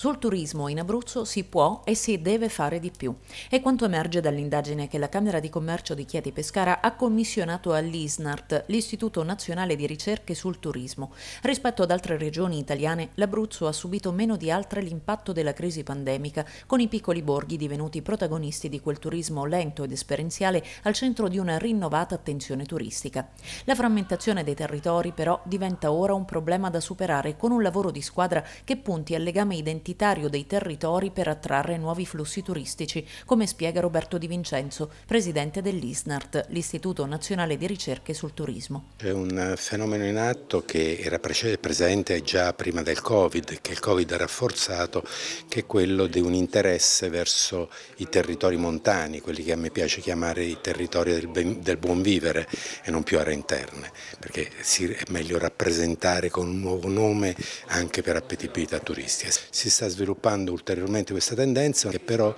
Sul turismo in Abruzzo si può e si deve fare di più. È quanto emerge dall'indagine che la Camera di Commercio di Chieti Pescara ha commissionato all'ISNART, l'Istituto Nazionale di Ricerche sul Turismo. Rispetto ad altre regioni italiane, l'Abruzzo ha subito meno di altre l'impatto della crisi pandemica, con i piccoli borghi divenuti protagonisti di quel turismo lento ed esperienziale al centro di una rinnovata attenzione turistica. La frammentazione dei territori, però, diventa ora un problema da superare con un lavoro di squadra che punti al legame identitario identitario dei territori per attrarre nuovi flussi turistici, come spiega Roberto Di Vincenzo, presidente dell'ISNART, l'Istituto Nazionale di Ricerche sul Turismo. C'è un eh, fenomeno in atto che era presente già prima del Covid, che il Covid ha rafforzato, che è quello di un interesse verso i territori montani, quelli che a me piace chiamare i territori del, ben, del buon vivere e non più aree interne, perché è meglio rappresentare con un nuovo nome anche per appetibilità turistica. Si sta sta sviluppando ulteriormente questa tendenza che però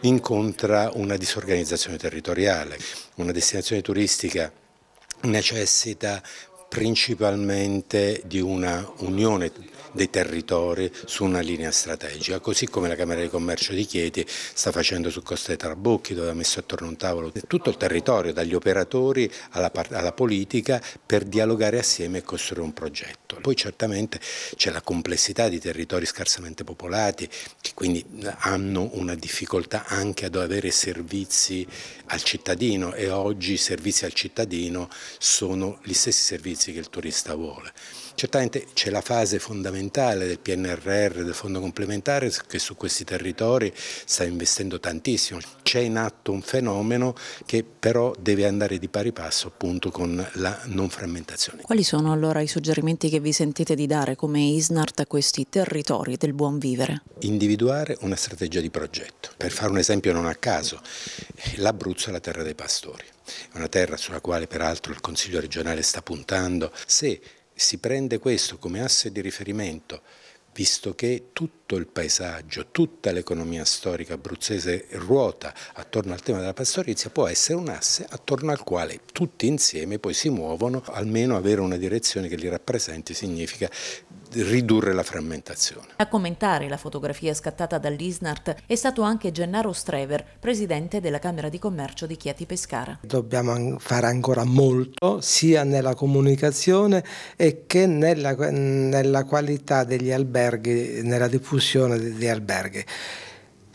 incontra una disorganizzazione territoriale, una destinazione turistica necessita principalmente di una unione dei territori su una linea strategica, così come la Camera di Commercio di Chieti sta facendo su Costa dei Trabocchi dove ha messo attorno a un tavolo tutto il territorio, dagli operatori alla, alla politica per dialogare assieme e costruire un progetto. Poi certamente c'è la complessità di territori scarsamente popolati che quindi hanno una difficoltà anche ad avere servizi al cittadino e oggi i servizi al cittadino sono gli stessi servizi servizi che il turista vuole. Certamente c'è la fase fondamentale del PNRR, del Fondo Complementare, che su questi territori sta investendo tantissimo. C'è in atto un fenomeno che però deve andare di pari passo appunto con la non frammentazione. Quali sono allora i suggerimenti che vi sentite di dare come ISNART a questi territori del buon vivere? Individuare una strategia di progetto. Per fare un esempio non a caso, eh, l'Abruzzo è la terra dei pastori è una terra sulla quale peraltro il Consiglio regionale sta puntando, se si prende questo come asse di riferimento, visto che tutto il paesaggio, tutta l'economia storica abruzzese ruota attorno al tema della pastorizia, può essere un asse attorno al quale tutti insieme poi si muovono, almeno avere una direzione che li rappresenti significa ridurre la frammentazione. A commentare la fotografia scattata dall'ISNART è stato anche Gennaro Strever, presidente della Camera di Commercio di Chieti Pescara. Dobbiamo fare ancora molto sia nella comunicazione che nella, nella qualità degli alberghi, nella diffusione degli alberghi.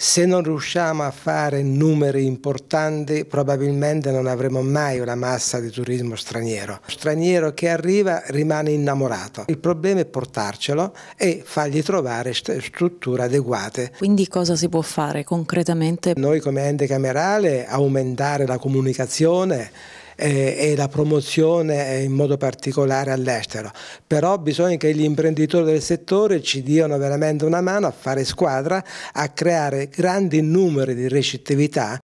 Se non riusciamo a fare numeri importanti probabilmente non avremo mai una massa di turismo straniero. Lo straniero che arriva rimane innamorato. Il problema è portarcelo e fargli trovare strutture adeguate. Quindi cosa si può fare concretamente? Noi come ente camerale aumentare la comunicazione e la promozione in modo particolare all'estero, però bisogna che gli imprenditori del settore ci diano veramente una mano a fare squadra, a creare grandi numeri di recettività